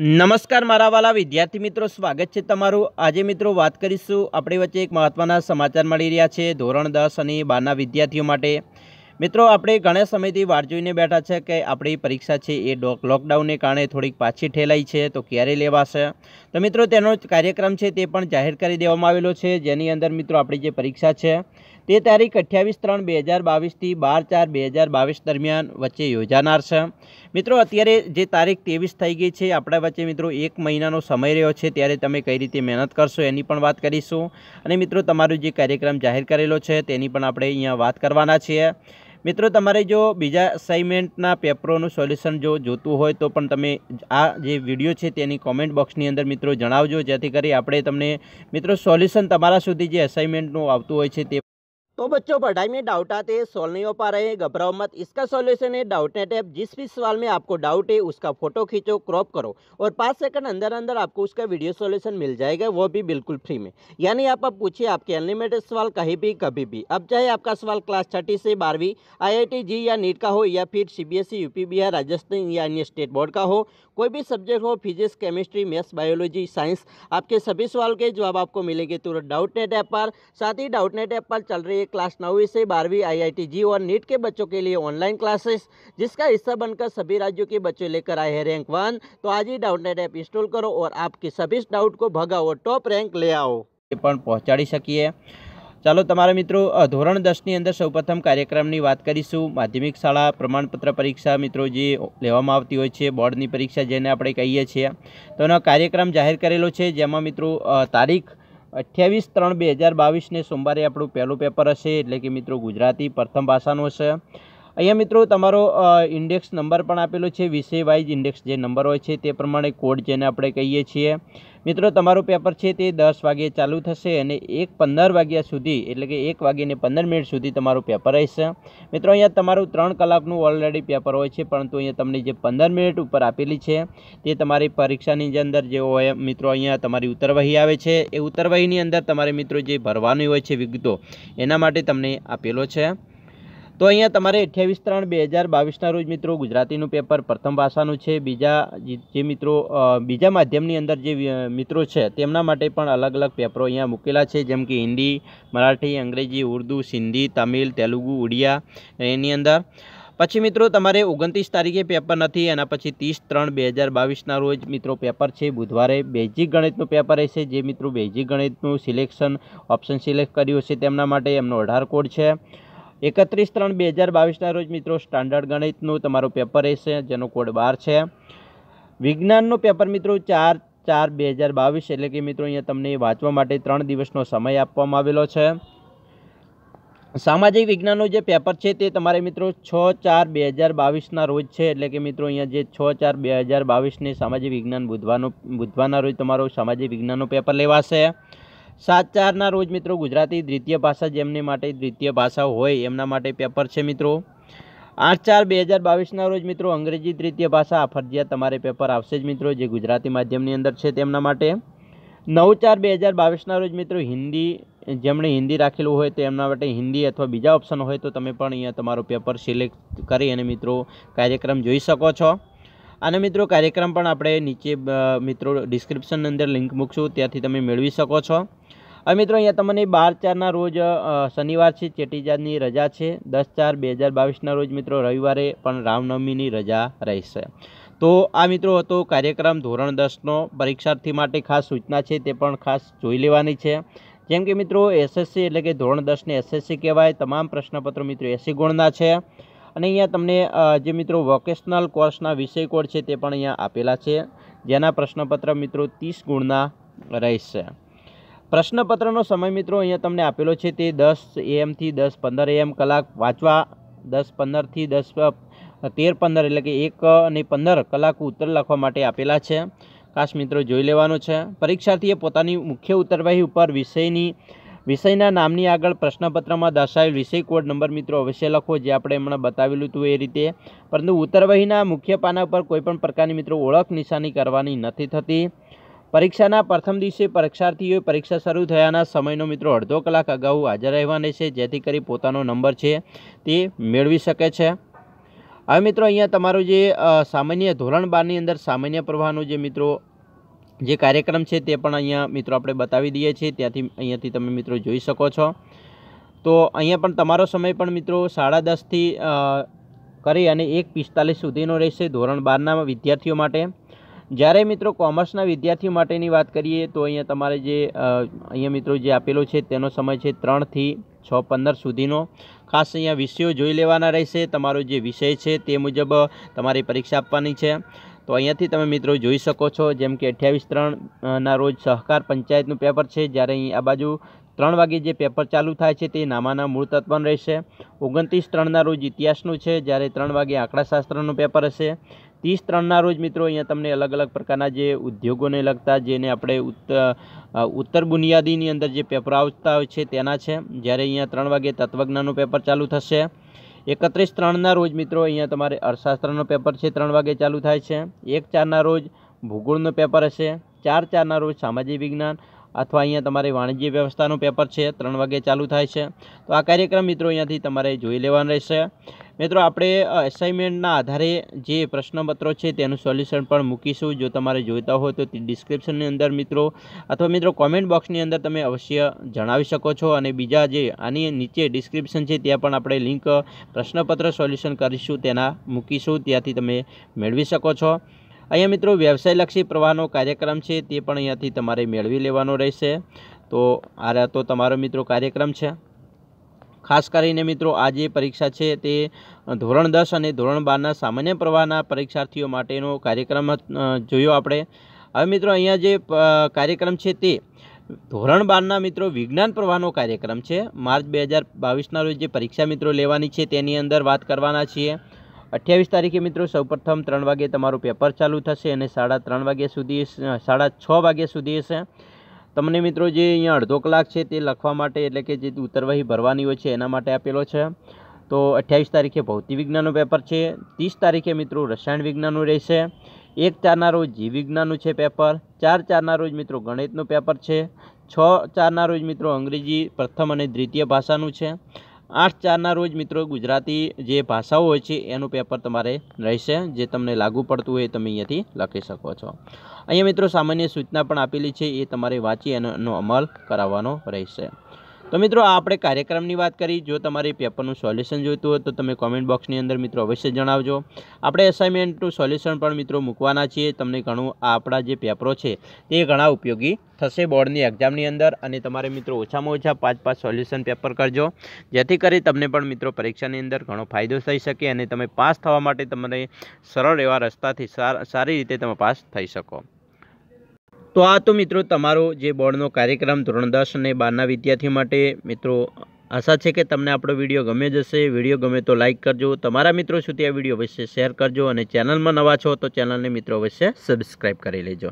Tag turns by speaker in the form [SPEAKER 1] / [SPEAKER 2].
[SPEAKER 1] નમસ્કાર મારા વાલા વિદ્યાર્થી મિત્રો સ્વાગત છે તમારું આજે મિત્રો વાત કરીશું આપણી વચ્ચે એક મહત્ત્વના સમાચાર મળી રહ્યા છે ધોરણ દસ અને બારના વિદ્યાર્થીઓ માટે મિત્રો આપણે ઘણા સમયથી વાર જોઈને બેઠા છે કે આપણી પરીક્ષા છે એ લોકડાઉનને કારણે થોડીક પાછી ઠેલાઈ છે તો ક્યારે લેવાશે તો મિત્રો તેનો કાર્યક્રમ છે તે પણ જાહેર કરી દેવામાં આવેલો છે જેની અંદર મિત્રો આપણી જે પરીક્ષા છે તે તારીખ અઠ્યાવીસ ત્રણ બે હજાર બાવીસથી બાર ચાર બે હજાર બાવીસ દરમિયાન વચ્ચે યોજાનાર છે મિત્રો અત્યારે જે તારીખ ત્રેવીસ થઈ ગઈ છે આપણા વચ્ચે મિત્રો એક મહિનાનો સમય રહ્યો છે ત્યારે તમે કઈ રીતે મહેનત કરશો એની પણ વાત કરીશું અને મિત્રો તમારો જે કાર્યક્રમ જાહેર કરેલો છે તેની પણ આપણે અહીંયા વાત કરવાના છીએ મિત્રો તમારે જો બીજા અસાઇમેન્ટના પેપરોનું સોલ્યુશન જો જોતું હોય તો પણ તમે આ જે વિડીયો છે તેની કોમેન્ટ બોક્સની અંદર મિત્રો જણાવજો જેથી કરી આપણે તમને મિત્રો સોલ્યુશન તમારા સુધી જે અસાઇનમેન્ટનું આવતું હોય છે તે तो बच्चों पढ़ाई में डाउट आते हैं सॉल्व नहीं हो पा रहे हैं घबराओ मत इसका सॉल्यूशन है डाउट नेट ऐप जिस भी सवाल में आपको डाउट है उसका फोटो खींचो क्रॉप करो और पाँच सेकंड अंदर अंदर आपको उसका वीडियो सॉल्यूशन मिल जाएगा वो भी बिल्कुल फ्री में यानी आप अब पूछिए आपके अनलिमिटेड सवाल कहीं भी कभी भी अब चाहे आपका सवाल क्लास थर्टी से बारहवीं आई या नीट का हो या फिर सी बी एस राजस्थान या अन्य स्टेट बोर्ड का हो कोई भी सब्जेक्ट हो physics chemistry maths biology science आपके सभी सवाल के जवाब आपको मिलेंगे तुरंत तो डाउट नेट ऐप पर साथ ही डाउट नेट ऐप पर चल रही है क्लास नौवीं से बारहवीं आईआईटी जी और नीट के बच्चों के लिए ऑनलाइन क्लासेस जिसका हिस्सा बनकर सभी राज्यों के बच्चे लेकर आए हैं रैंक वन तो आज ही डाउट नेट ऐप इंस्टॉल करो और आपके सभी डाउट को भगाओ टॉप रैंक ले आओ पहुंचाड़ी सकी है ચાલો તમારા મિત્રો ધોરણ દસની અંદર સૌપ્રથમ કાર્યક્રમની વાત કરીશું માધ્યમિક શાળા પ્રમાણપત્ર પરીક્ષા મિત્રો જે લેવામાં આવતી હોય છે બોર્ડની પરીક્ષા જેને આપણે કહીએ છીએ તો એનો કાર્યક્રમ જાહેર કરેલો છે જેમાં મિત્રો તારીખ અઠ્યાવીસ ત્રણ બે હજાર બાવીસને સોમવારે આપણું પહેલું પેપર હશે એટલે કે મિત્રો ગુજરાતી પ્રથમ ભાષાનું હશે અહીંયા મિત્રો તમારો ઇન્ડેક્સ નંબર પણ આપેલો છે વિષય વાઇઝ ઇન્ડેક્સ જે નંબર હોય છે તે પ્રમાણે કોડ જેને આપણે કહીએ છીએ મિત્રો તમારું પેપર છે તે દસ વાગ્યે ચાલુ થશે અને એક પંદર વાગ્યા સુધી એટલે કે એક વાગ્યાને પંદર મિનિટ સુધી તમારું પેપર રહેશે મિત્રો અહીંયા તમારું ત્રણ કલાકનું ઓલરેડી પેપર હોય છે પરંતુ અહીંયા તમને જે પંદર મિનિટ ઉપર આપેલી છે તે તમારી પરીક્ષાની જ અંદર જે હોય મિત્રો અહીંયા તમારી ઉત્તરવહી આવે છે એ ઉત્તરવહીની અંદર તમારે મિત્રો જે ભરવાની હોય છે વિગતો એના માટે તમને આપેલો છે તો અહીંયા તમારે અઠ્યાવીસ ત્રણ બે હજાર બાવીસના રોજ મિત્રો ગુજરાતીનું પેપર પ્રથમ ભાષાનું છે બીજા જે મિત્રો બીજા માધ્યમની અંદર જે મિત્રો છે તેમના માટે પણ અલગ અલગ પેપરો અહીંયા મૂકેલા છે જેમ કે હિન્દી મરાઠી અંગ્રેજી ઉર્દુ સિંધી તમિલ તેલુગુ ઉડિયા એની અંદર પછી મિત્રો તમારે ઓગણત્રીસ તારીખે પેપર નથી એના પછી ત્રીસ ત્રણ બે હજાર બાવીસના રોજ મિત્રો પેપર છે બુધવારે બેઝિક ગણિતનું પેપર રહેશે જે મિત્રો બેઝિક ગણિતનું સિલેક્શન ઓપ્શન સિલેક્ટ કર્યું છે તેમના માટે એમનો અઢાર કોડ છે એકત્રીસ ત્રણ બે હજાર બાવીસના રોજ મિત્રો સ્ટાન્ડર્ડ ગણિતનું તમારું પેપર રહેશે જેનો કોડ બાર છે વિજ્ઞાનનું પેપર મિત્રો ચાર ચાર બે હજાર બાવીસ એટલે કે મિત્રો અહીંયા તમને વાંચવા માટે ત્રણ દિવસનો સમય આપવામાં આવેલો છે સામાજિક વિજ્ઞાનનું જે પેપર છે તે તમારે મિત્રો છ ચાર બે હજાર બાવીસના રોજ છે એટલે કે મિત્રો અહીંયા જે છ ચાર બે હજાર બાવીસને સામાજિક વિજ્ઞાન બુધવાનો બુધવારના રોજ તમારો સામાજિક વિજ્ઞાનનું પેપર લેવાશે સાત ચારના રોજ મિત્રો ગુજરાતી દ્વિતીય ભાષા જેમને માટે દ્વિતીય ભાષા હોય એમના માટે પેપર છે મિત્રો આઠ ચાર બે હજાર બાવીસના રોજ મિત્રો અંગ્રેજી તૃતીય ભાષા ફરજિયાત તમારે પેપર આવશે જ મિત્રો જે ગુજરાતી માધ્યમની અંદર છે તેમના માટે નવ ચાર બે હજાર બાવીસના રોજ મિત્રો હિન્દી જેમણે હિન્દી રાખેલું હોય તો એમના માટે હિન્દી અથવા બીજા ઓપ્શન હોય તો તમે પણ અહીંયા તમારો પેપર સિલેક્ટ કરી અને મિત્રો કાર્યક્રમ જોઈ શકો છો અને મિત્રો કાર્યક્રમ પણ આપણે નીચે મિત્રો ડિસ્ક્રિપ્શન અંદર લિંક મૂકશું ત્યાંથી તમે મેળવી શકો છો હવે મિત્રો અહીંયા તમને બાર ચારના રોજ શનિવાર છે ચેટીજાદની રજા છે દસ ચાર બે હજાર બાવીસના રોજ મિત્રો રવિવારે પણ રામનવમીની રજા રહેશે તો આ મિત્રો હતો કાર્યક્રમ ધોરણ દસનો પરીક્ષાર્થી માટે ખાસ સૂચના છે તે પણ ખાસ જોઈ લેવાની છે જેમ કે મિત્રો એસએસસી એટલે કે ધોરણ દસને એસએસસી કહેવાય તમામ પ્રશ્નપત્રો મિત્રો એસી ગુણના છે અને અહીંયા તમને જે મિત્રો વોકેશનલ કોર્સના વિષય કોડ છે તે પણ અહીંયા આપેલા છે જેના પ્રશ્નપત્ર મિત્રો ત્રીસ ગુણના રહેશે પ્રશ્નપત્રનો સમય મિત્રો અહીંયા તમને આપેલો છે તે દસ એએમથી દસ પંદર એએમ કલાક વાંચવા દસ પંદરથી દસ તેર પંદર એટલે કે એક અને પંદર કલાક ઉત્તર લખવા માટે આપેલા છે કાશ મિત્રો જોઈ લેવાનો છે પરીક્ષાર્થીએ પોતાની મુખ્ય ઉત્તરવાહી ઉપર વિષયની વિષયના નામની આગળ પ્રશ્નપત્રમાં દર્શાવેલ વિષય કોડ નંબર મિત્રો અવશ્ય લખો જે આપણે હમણાં બતાવેલું હતું એ રીતે પરંતુ ઉત્તરવહીના મુખ્ય પાના પર કોઈપણ પ્રકારની મિત્રો ઓળખ નિશાની કરવાની નથી થતી પરીક્ષાના પ્રથમ દિવસે પરીક્ષાર્થીઓએ પરીક્ષા શરૂ થયાના સમયનો મિત્રો અડધો કલાક અગાઉ હાજર રહેવાને છે જેથી કરી પોતાનો નંબર છે તે મેળવી શકે છે હવે મિત્રો અહીંયા તમારું જે સામાન્ય ધોરણ બારની અંદર સામાન્ય પ્રવાહનો જે મિત્રો જે કાર્યક્રમ છે તે પણ અહીંયા મિત્રો આપણે બતાવી દઈએ છીએ ત્યાંથી અહીંયાથી તમે મિત્રો જોઈ શકો છો તો અહીંયા પણ તમારો સમય પણ મિત્રો સાડા દસથી કરી અને એક પિસ્તાલીસ સુધીનો રહેશે ધોરણ બારના વિદ્યાર્થીઓ માટે જ્યારે મિત્રો કોમર્સના વિદ્યાર્થીઓ માટેની વાત કરીએ તો અહીંયા તમારે જે અહીંયા મિત્રો જે આપેલો છે તેનો સમય છે ત્રણથી છ પંદર સુધીનો ખાસ અહીંયા વિષયો જોઈ લેવાના રહેશે તમારો જે વિષય છે તે મુજબ તમારી પરીક્ષા આપવાની છે તો અહીંયાથી તમે મિત્રો જોઈ શકો છો જેમ કે અઠ્યાવીસ ત્રણના રોજ સહકાર પંચાયતનું પેપર છે જ્યારે અહીં આ બાજુ ત્રણ વાગે જે પેપર ચાલુ થાય છે તે નામાના મૂળ તત્વન રહેશે ઓગણત્રીસ ત્રણના રોજ ઇતિહાસનું છે જ્યારે ત્રણ વાગે આંકડાશાસ્ત્રનું પેપર હશે ત્રીસ ત્રણના રોજ મિત્રો અહીંયા તમને અલગ અલગ પ્રકારના જે ઉદ્યોગોને લગતા જેને આપણે ઉત્તર બુનિયાદીની અંદર જે પેપર આવતા હોય છે તેના છે જ્યારે અહીંયા ત્રણ વાગે તત્વજ્ઞાનનું પેપર ચાલુ થશે એકત્રીસ ત્રણના રોજ મિત્રો અહીંયા તમારે અર્થશાસ્ત્રનો પેપર છે ત્રણ વાગે ચાલુ થાય છે એક ચારના રોજ ભૂગોળનો પેપર હશે ચાર ચારના રોજ સામાજિક વિજ્ઞાન અથવા અહીંયા તમારે વાણિજ્ય વ્યવસ્થાનું પેપર છે ત્રણ વાગે ચાલુ થાય છે તો આ કાર્યક્રમ મિત્રો અહીંયાથી તમારે જોઈ લેવાનો રહેશે મિત્રો આપણે એસાઇનમેન્ટના આધારે જે પ્રશ્નપત્રો છે તેનું સોલ્યુશન પણ મૂકીશું જો તમારે જોઈતા હોય તો ડિસ્ક્રિપ્શનની અંદર મિત્રો અથવા મિત્રો કોમેન્ટ બોક્સની અંદર તમે અવશ્ય જણાવી શકો છો અને બીજા જે આની નીચે ડિસ્ક્રિપ્શન છે ત્યાં પણ આપણે લિંક પ્રશ્નપત્ર સોલ્યુશન કરીશું તેના મૂકીશું ત્યાંથી તમે મેળવી શકો છો અહીંયા મિત્રો વ્યવસાયલક્ષી પ્રવાહનો કાર્યક્રમ છે તે પણ અહીંયાથી તમારે મેળવી લેવાનો રહેશે તો આ તો તમારો મિત્રો કાર્યક્રમ છે ખાસ કરીને મિત્રો આ જે પરીક્ષા છે તે ધોરણ દસ અને ધોરણ બારના સામાન્ય પ્રવાહના પરીક્ષાર્થીઓ માટેનો કાર્યક્રમ જોયો આપણે હવે મિત્રો અહીંયા જે કાર્યક્રમ છે તે ધોરણ બારના મિત્રો વિજ્ઞાન પ્રવાહનો કાર્યક્રમ છે માર્ચ બે હજાર બાવીસના રોજ જે પરીક્ષા મિત્રો લેવાની છે તેની અંદર વાત કરવાના છીએ અઠ્યાવીસ તારીખે મિત્રો સૌપ્રથમ ત્રણ વાગે તમારું પેપર ચાલુ થશે અને સાડા ત્રણ વાગ્યા સુધી સાડા છ વાગ્યા સુધી હશે તમને મિત્રો જે અહીંયા અડધો કલાક છે તે લખવા માટે એટલે કે જે ઉત્તરવહી ભરવાની હોય છે એના માટે આપેલો છે તો અઠ્યાવીસ તારીખે ભૌતિક વિજ્ઞાનનો પેપર છે ત્રીસ તારીખે મિત્રો રસાયણ વિજ્ઞાનનું રહેશે એક ચારના રોજ જીવ વિજ્ઞાનનું છે પેપર ચાર ચારના રોજ મિત્રો ગણિતનું પેપર છે છ ચારના રોજ મિત્રો અંગ્રેજી પ્રથમ અને દ્વિતીય ભાષાનું છે આઠ ચારના રોજ મિત્રો ગુજરાતી જે ભાષાઓ હોય છે એનું પેપર તમારે રહેશે જે તમને લાગુ પડતું હોય તમે અહીંયાથી લખી શકો છો અહીંયા મિત્રો સામાન્ય સૂચના પણ આપેલી છે એ તમારે વાંચી એનો અમલ કરાવવાનો રહેશે તો મિત્રો આપણે કાર્યક્રમની વાત કરી જો તમારે પેપરનું સોલ્યુશન જોઈતું હોય તો તમે કોમેન્ટ બોક્સની અંદર મિત્રો અવશ્ય જણાવજો આપણે એસાઇનમેન્ટનું સોલ્યુશન પણ મિત્રો મૂકવાના છીએ તમને ઘણું આપણા જે પેપરો છે તે ઘણા ઉપયોગી થશે બોર્ડની એક્ઝામની અંદર અને તમારે મિત્રો ઓછામાં ઓછા પાંચ પાંચ સોલ્યુશન પેપર કરજો જેથી કરી તમને પણ મિત્રો પરીક્ષાની અંદર ઘણો ફાયદો થઈ શકે અને તમે પાસ થવા માટે તમને સરળ એવા રસ્તાથી સારી રીતે તમે પાસ થઈ શકો તો આ તો મિત્રો તમારો જે બોર્ડનો કાર્યક્રમ ધોરણ દસ અને બારના વિદ્યાર્થીઓ માટે મિત્રો આશા છે કે તમને આપણો વિડીયો ગમે જશે વિડીયો ગમે તો લાઇક કરજો તમારા મિત્રો સુધી આ વિડીયો અવશ્ય શેર કરજો અને ચેનલમાં નવા છો તો ચેનલને મિત્રો અવશ્ય સબસ્ક્રાઈબ કરી લેજો